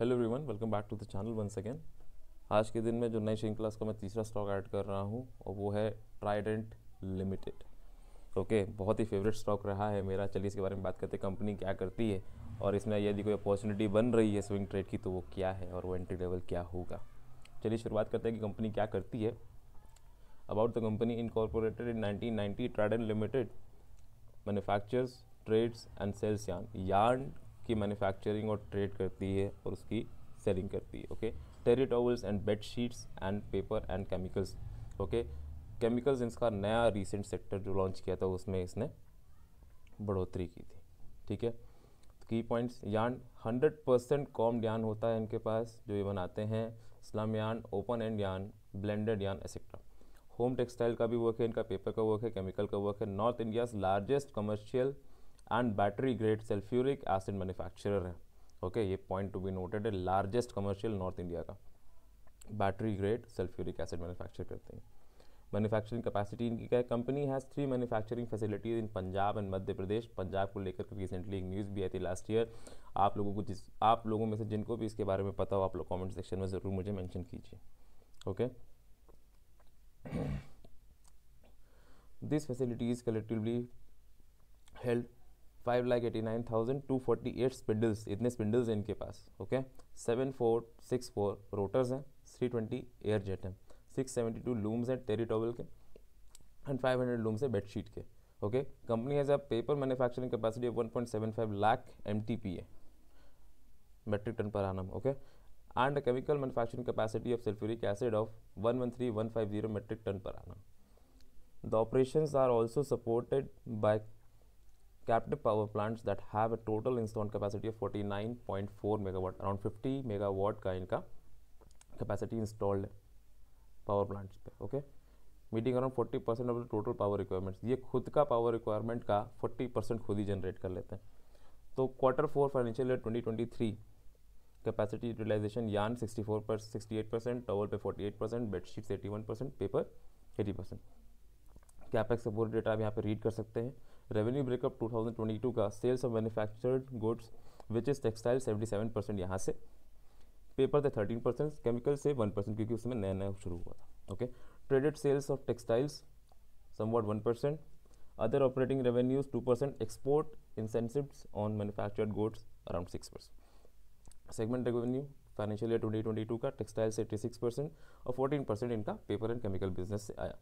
Hello everyone welcome back to the channel one second आज के दिन में जो नई शेयरिंग क्लास का मैं तीसरा स्टॉक ऐड कर रहा हूँ और वो है ट्राइडेंट लिमिटेड ओके बहुत ही फेवरेट स्टॉक रहा है मेरा चलिए इसके बारे में बात करते हैं कंपनी क्या करती है और इसमें यदि कोई अपॉर्चुनिटी बन रही है स्विंग ट्रेड की तो वो क्या है और वो एंट्री लेवल क्या होगा चलिए शुरुआत करते हैं कि कंपनी क्या करती है about the company incorporated in nineteen ninety Trident limited manufacture trades and sales yarn yarn उसकी मैन्युफैक्चरिंग और ट्रेड करती है और उसकी सेलिंग करती है okay terry towels and bed sheets and paper and chemicals okay chemicals इसका नया रिसेंट सेक्टर जो लॉन्च किया था उसमें इसने बढ़ोतरी की थी ठीक है की पॉइंट्स यान हंड्रेड परसेंट कॉम यान होता है इनके पास जो ये बनाते हैं इस्लाम yarn open and yarn blended yarn etcetera home textile का भी वर्क है इनका पेपर का वर्क है केमिकल का वर्क है North India's largest commercial and battery grade sulphuric acid manufacturer है ओके ये पॉइंट टू बी नोटेड है लार्जेस्ट कमर्शियल नॉर्थ इंडिया का battery grade sulphuric acid manufacture करते हैं मैन्युफैक्चरिंग कैपेसिटी इनकी क्या है company has three manufacturing facilities in Punjab and Madhya Pradesh Punjab को लेकर रिसेंटली एक न्यूज़ भी आई थी लास्ट ईयर आप लोगों को जिस आप लोगों में से जिनको भी इसके बारे में पता हो आप लोग कॉमेंट सेक्शन में ज़रूर मुझे मैंशन कीजिए okay this facilities collectively held five lakh eighty nine thousand two forty eight spindles इतने स्पिंडल्स हैं इनके पास okay seven four six four rotors हैं थ्री ट्वेंटी एयर जेट हैं सिक्स सेवेंटी टू लूम्स हैं टेरिटोबल के एंड फाइव हंड्रेड लूम्स हैं bedsheet के okay company has a paper manufacturing capacity of one point seven five lakh M T P A metric tonne per आनम okay and chemical manufacturing capacity of sulphuric acid of one one three one five zero metric tonne per annum the operation are also supported by captive power plants that have a total installed capacity of 49.4 megawatt around 50 megawatt का इनका capacity installed power plants पे okay meeting around 40 percent of the total power requirements ये खुद का power requirement का 40 percent खुद ही generate कर लेते हैं तो quarter four financial year 2023 capacity utilisation यान 64 पर 68 परसेंट टॉवल पे 48 percent bedsheets 81 percent paper 80 percent capex का पूरा डेटा आप यहाँ पे रीड कर सकते हैं रेवेन्यू ब्रेकअप 2022 का sales of manufactured goods which is textile 77 percent यहाँ से पेपर थे 13 परसेंट केमिकल से 1 परसेंट क्योंकि उसमें नया नया शुरू हुआ था okay traded sales of textiles somewhat one percent other operating revenues two percent export incentive on manufactured goods around six percent segment revenue financial year two का टेक्सटाइल्स एट्टी सिक्स परसेंट और fourteen percent इनका paper and chemical business से आया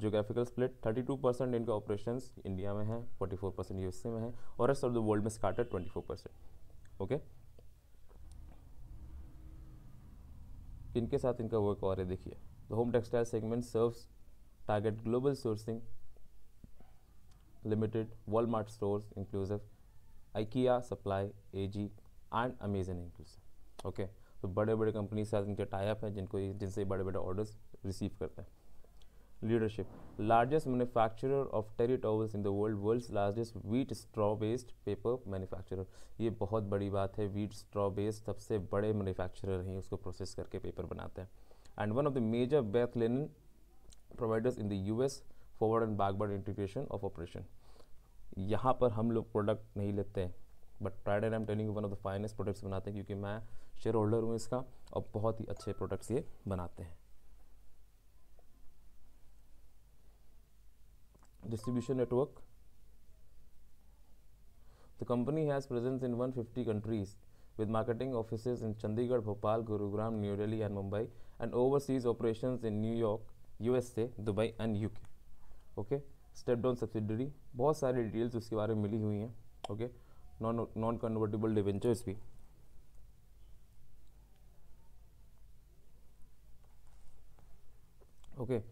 geographical split 32 percent इनका operation India में है 44 percent USA में है और रेस्ट ऑफ द वर्ल्ड में ट्वेंटी 24 परसेंट ओके इनके साथ इनका वर्क और है देखिए the home textile segment serves Target global sourcing limited Walmart stores inclusive supply A G and Amazon inclusive okay तो बड़े बड़े कंपनी के साथ इनके टाइप हैं जिनको जिनसे बड़े बड़े ऑर्डर्स रिसीव करते हैं leadership largest manufacturer of terry towels in the world world's largest wheat straw based paper manufacturer ये बहुत बड़ी बात है wheat straw based सबसे बड़े manufacturer हैं उसको process करके paper बनाते हैं and one of the major bath linen providers in the US forward and backward integration of operation यहाँ पर हम लोग product नहीं लेते हैं but pride and M telling one of the finest products बनाते हैं क्योंकि मैं शेयर होल्डर हूँ इसका और बहुत ही अच्छे प्रोडक्ट्स ये बनाते हैं distribution network. The company has presence in 150 countries with marketing offices in Chandigarh, Bhopal, Gurugram, New Delhi and Mumbai and overseas operations in New York, USA, Dubai and UK. Okay step down subsidiary बहुत सारी details उसके बारे में मिली हुई हैं okay non non convertible debentures भी okay okay.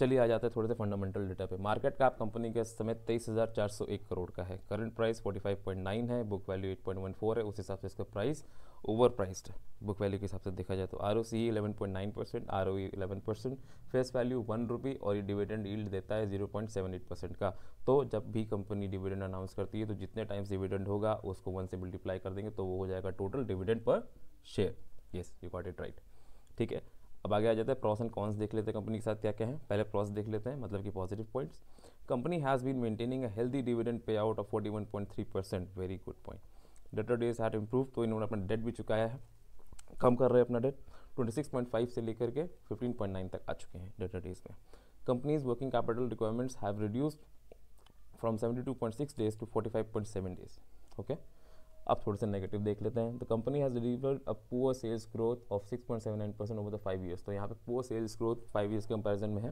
चलिए आ जाते हैं थोड़े से फंडामेंटल डेटा पे मार्केट कैप कंपनी के समय तेईस हज़ार चार सौ एक करोड़ का है current price forty five point nine है book value eight point one four है उस हिसाब से इसका प्राइस ओवर प्राइस्ड है बुक वैल्यू के हिसाब से देखा जाए तो R O C eleven point nine percent R O eleven percent face value one rupee और ये डिविडेंड ईल्ड देता है zero point seven eight percent का तो जब भी कंपनी डिविडेंड अनाउंस करती है तो जितने टाइम्स डिविडेंड होगा उसको वन से मल्टीप्लाई कर देंगे तो वो हो जाएगा total dividend per share yes you got it right ठीक है अब आगे आ जाते हैं प्रॉस एंड कॉन्स देख लेते हैं कंपनी के साथ क्या क्या है पहले प्रॉस देख लेते हैं मतलब कि positive points company has been maintaining a healthy dividend payout of forty one point three percent very good point debtor days had improve तो इन्होंने अपना डेट भी चुकाया है कम कर रहे हैं अपना debt twenty six point five से लेकर के फिफ्टीन पॉइंट नाइन तक आ चुके हैं डेटर डेज में company's working capital requirements have reduced from seventy two point six days to forty five point seven days okay अब थोड़े से नेगेटिव देख लेते हैं तो company has delivered a poor sales growth of 6.79 percent over the five years तो यहाँ पे poor sales growth five years के कंपेरिजन में है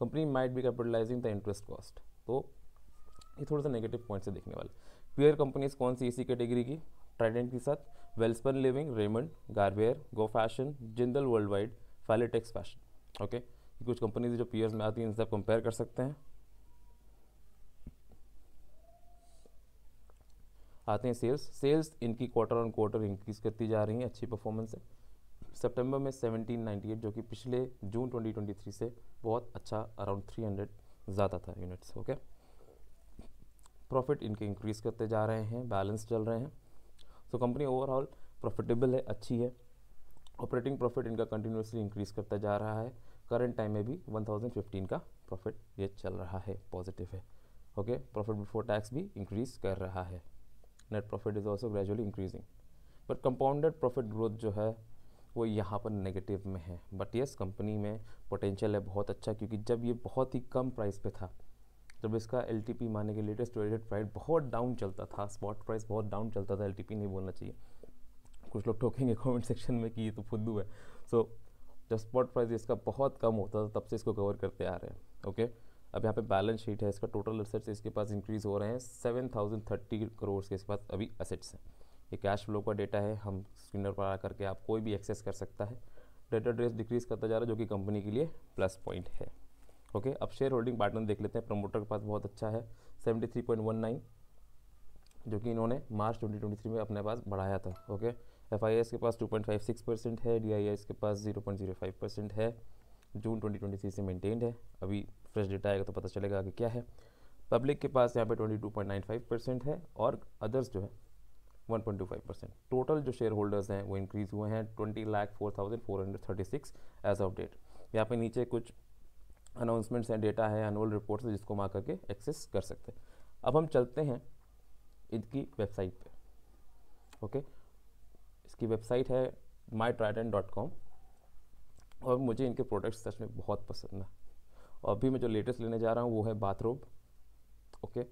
company might be capitalising the interest cost तो ये थोड़ा सा नेगेटिव पॉइंट से देखने वाले पेयर कंपनीज कौन सी इसी कैटेगरी की ट्राइडेंट के साथ वेल्सपन लिविंग रेमंड गारवेयर गो फैशन जिंदल वर्ल्ड वाइड फैलेटेक्स फैशन ओके कुछ कंपनीज जो पीयर्स में आती हैं इन सब कंपेयर कर सकते हैं आते हैं सेल्स सेल्स इनकी क्वार्टर ऑन क्वार्टर इंक्रीज करती जा रही हैं अच्छी परफॉर्मेंस है सितंबर में 1798 जो कि पिछले जून 2023 से बहुत अच्छा अराउंड 300 ज़्यादा था यूनिट्स ओके प्रॉफिट इनके इंक्रीज करते जा रहे हैं बैलेंस चल रहे हैं तो कंपनी ओवरऑल प्रॉफिटेबल है अच्छी है ऑपरेटिंग प्रॉफिट इनका कंटिन्यूसली इंक्रीज करता जा रहा है करंट टाइम में भी 1015 का प्रॉफिट ये चल रहा है पॉजिटिव है ओके प्रॉफिट बिफोर टैक्स भी इंक्रीज कर रहा है net profit is also gradually increasing but compounded profit growth जो है वो यहाँ पर नेगेटिव में है बट येस कंपनी में पोटेंशियल है बहुत अच्छा क्योंकि जब ये बहुत ही कम प्राइस पे था जब इसका एल टी पी माने के लेटेस्ट वेटेड प्राइस बहुत डाउन चलता था स्पॉट प्राइस बहुत डाउन चलता था एल टी पी नहीं बोलना चाहिए कुछ लोग ठोकेंगे कमेंट सेक्शन में कि ये तो फुद्दू है सो so, जब स्पॉट प्राइस इसका बहुत कम होता था तब से इसको कवर करते आ रहे हैं ओके okay? अब यहाँ पे बैलेंस शीट है इसका टोटल असेट्स इसके पास इंक्रीज़ हो रहे हैं सेवन थाउजेंड थर्टी करोड़ के इसके पास अभी असेट्स हैं ये कैश फ्लो का डेटा है हम स्क्रीनर पर आ करके आप कोई भी एक्सेस कर सकता है डेटा ड्रेस डिक्रीज़ करता जा रहा है जो कि कंपनी के लिए प्लस पॉइंट है ओके अब शेयर होल्डिंग पार्टनर देख लेते हैं प्रमोटर के पास बहुत अच्छा है seventy three point one nine जो कि इन्होंने मार्च ट्वेंटी में अपने पास बढ़ाया था ओके एफ आई एस के पास टू परसेंट है डी आई एस के पास जीरो परसेंट है जून 2023 से मेंटेन्ड है अभी फ्रेश डेटा आएगा तो पता चलेगा कि क्या है पब्लिक के पास यहाँ पे 22.95 परसेंट है और अदर्स जो है 1.25 परसेंट टोटल जो शेयर होल्डर्स हैं वो इंक्रीज़ हुए हैं twenty lakh four thousand four hundred thirty six as of date यहाँ पे नीचे कुछ अनाउंसमेंट्स हैं डेटा है एनुअल रिपोर्ट्स है जिसको हम आकर के एक्सेस कर सकते हैं अब हम चलते हैं इनकी वेबसाइट पर ओके इसकी वेबसाइट है माई और मुझे इनके प्रोडक्ट्स सच में बहुत पसंद है और अभी मैं जो लेटेस्ट लेने जा रहा हूँ वो है बाथरूम ओके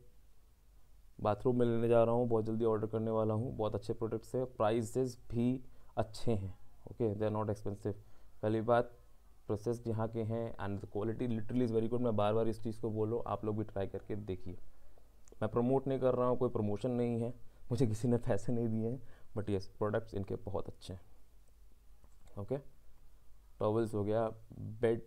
बाथरूम में लेने जा रहा हूँ बहुत जल्दी ऑर्डर करने वाला हूँ बहुत अच्छे प्रोडक्ट्स हैं प्राइजेज भी अच्छे हैं okay they are not expensive पहली बात प्रोसेस यहाँ के हैं and the quality literally is very good मैं बार बार इस चीज़ को बोलो आप लोग भी ट्राई करके देखिए मैं प्रमोट नहीं कर रहा हूँ कोई प्रमोशन नहीं है मुझे किसी ने पैसे नहीं दिए हैं बट यस प्रोडक्ट्स इनके बहुत अच्छे हैं ओके टॉवल्स हो गया बेड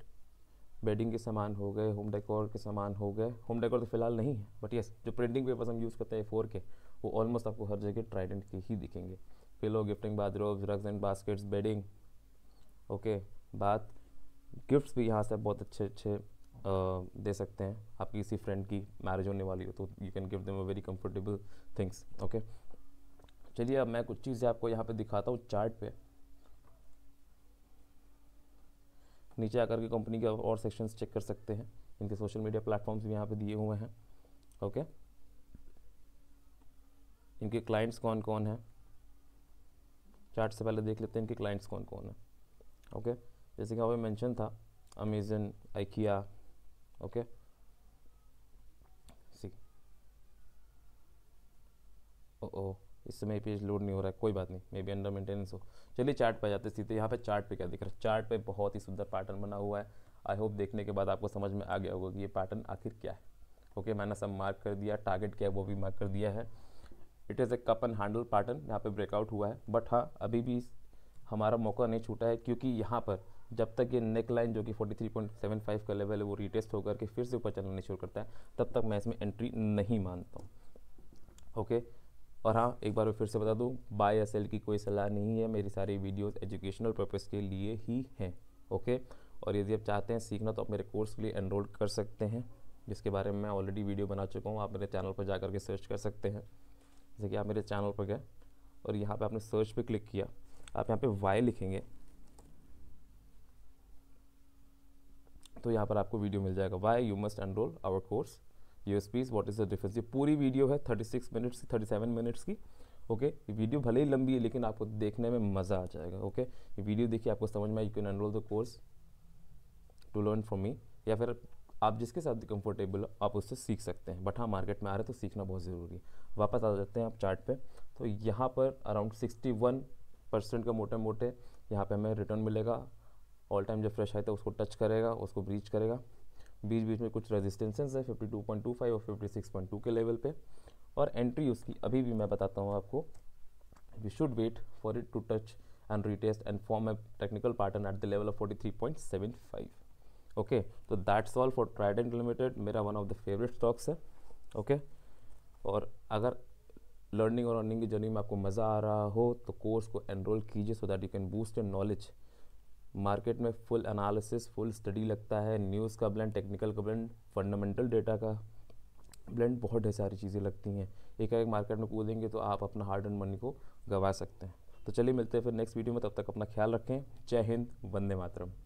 बेडिंग के सामान हो गए होम डेकोर के सामान हो गए होम डेकोर तो फिलहाल नहीं है बट येस जो प्रिंटिंग पेपर्स हम यूज़ करते हैं फोर के वो ऑलमोस्ट आपको हर जगह ट्राइडेंट के ही दिखेंगे pillow gifting bathrooms rugs and baskets bedding okay बात गिफ्ट्स भी यहाँ से बहुत अच्छे अच्छे दे सकते हैं आपकी किसी फ्रेंड की मैरिज होने वाली हो तो you can give them a very comfortable things okay चलिए अब मैं कुछ चीज़ें आपको यहाँ पे दिखाता हूँ चार्ट पे नीचे आकर के कंपनी के और सेक्शंस चेक कर सकते हैं इनके सोशल मीडिया प्लेटफॉर्म्स भी यहाँ पे दिए हुए हैं ओके इनके क्लाइंट्स कौन कौन हैं चार्ट से पहले देख लेते हैं इनके क्लाइंट्स कौन कौन हैं ओके जैसे कि यहाँ पर मैंशन था Amazon IKEA okay C O O इस समय पेज लोड नहीं हो रहा है कोई बात नहीं मे बी अंडर मेंटेनेंस हो चलिए चार्ट पे जाते सीधे यहाँ पे चार्ट पे क्या दिख रहा है चार्ट पे बहुत ही सुंदर पैटर्न बना हुआ है आई होप देखने के बाद आपको समझ में आ गया होगा कि ये पैटर्न आखिर क्या है ओके okay, मैंने सब मार्क कर दिया टारगेट क्या है वो भी मार्क कर दिया है it is a cup and handle pattern यहाँ पर ब्रेकआउट हुआ है बट हाँ अभी भी हमारा मौका नहीं छूटा है क्योंकि यहाँ पर जब तक ये नेक लाइन जो कि 43.75 का लेवल है वो रिटेस्ट होकर के फिर से ऊपर चलना नहीं शुरू करता है तब तक मैं इसमें एंट्री नहीं मानता हूँ ओके okay? और हाँ एक बार फिर से बता दूँ बाय या सेल की कोई सलाह नहीं है मेरी सारी वीडियोज़ एजुकेशनल पर्पज़ के लिए ही हैं ओके और यदि आप चाहते हैं सीखना तो आप मेरे कोर्स के लिए एनरोल कर सकते हैं जिसके बारे में मैं ऑलरेडी वीडियो बना चुका हूँ आप मेरे चैनल पर जा के सर्च कर सकते हैं जैसे कि आप मेरे चैनल पर गए और यहाँ पर आपने सर्च पर क्लिक किया आप यहाँ पर वाई लिखेंगे तो यहाँ पर आपको वीडियो मिल जाएगा why you must enrol our course USPs what is the difference ये पूरी वीडियो है 36 मिनट्स 37 मिनट्स की ओके ये वीडियो भले ही लंबी है लेकिन आपको देखने में मज़ा आ जाएगा ओके ये वीडियो देखिए आपको समझ में you can enrol the course to learn from me या फिर आप जिसके साथ भी कंफर्टेबल आप उससे सीख सकते हैं बट हाँ मार्केट में आ रहे तो सीखना बहुत ज़रूरी है वापस आ जाते हैं आप चार्ट पे तो यहाँ पर अराउंड 61 परसेंट का मोटे मोटे यहाँ पे हमें रिटर्न मिलेगा ऑल टाइम जब फ्रेश आए थे उसको टच करेगा उसको ब्रीच करेगा बीच बीच में कुछ रेजिस्टेंसेस है 52.25 और 56.2 के लेवल पे और एंट्री उसकी अभी भी मैं बताता हूँ आपको we should wait for it to touch and retest and form a technical pattern at the level of 43.75 okay तो that's all for Trident limited मेरा one of the favourite stocks है ओके okay? और अगर लर्निंग और earning की journey में आपको मज़ा आ रहा हो तो कोर्स को एनरोल कीजिए so that you can boost your knowledge market में फुल एनालिसिस फुल स्टडी लगता है न्यूज़ का ब्लेंड टेक्निकल का ब्लेंड फंडामेंटल डेटा का ब्लेंड बहुत ढेर सारी चीज़ें लगती हैं एक एक मार्केट में कूदेंगे तो आप अपना हार्ड एंड मनी को गंवा सकते हैं तो चलिए मिलते हैं फिर नेक्स्ट वीडियो में तब तक अपना ख्याल रखें जय हिंद वंदे मातरम